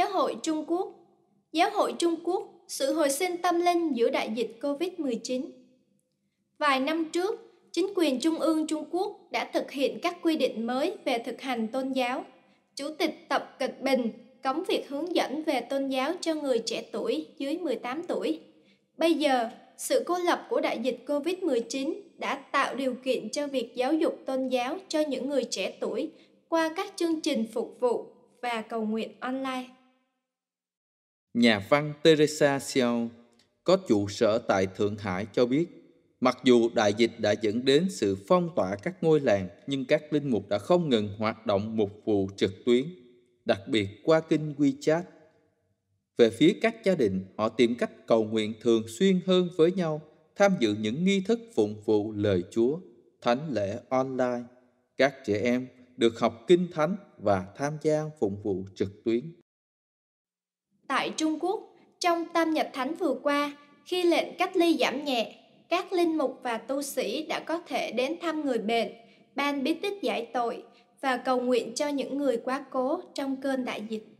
Giáo hội Trung Quốc Giáo hội Trung Quốc, sự hồi sinh tâm linh giữa đại dịch COVID-19 Vài năm trước, chính quyền Trung ương Trung Quốc đã thực hiện các quy định mới về thực hành tôn giáo. Chủ tịch Tập Cận Bình cấm việc hướng dẫn về tôn giáo cho người trẻ tuổi dưới 18 tuổi. Bây giờ, sự cô lập của đại dịch COVID-19 đã tạo điều kiện cho việc giáo dục tôn giáo cho những người trẻ tuổi qua các chương trình phục vụ và cầu nguyện online. Nhà văn Teresa Xiao có trụ sở tại Thượng Hải cho biết, mặc dù đại dịch đã dẫn đến sự phong tỏa các ngôi làng, nhưng các linh mục đã không ngừng hoạt động mục vụ trực tuyến, đặc biệt qua kênh WeChat. Về phía các gia đình, họ tìm cách cầu nguyện thường xuyên hơn với nhau, tham dự những nghi thức phụng vụ lời Chúa, thánh lễ online. Các trẻ em được học kinh thánh và tham gia phụng vụ trực tuyến. Tại Trung Quốc, trong Tam Nhật Thánh vừa qua, khi lệnh cách ly giảm nhẹ, các linh mục và tu sĩ đã có thể đến thăm người bệnh, ban bí tích giải tội và cầu nguyện cho những người quá cố trong cơn đại dịch.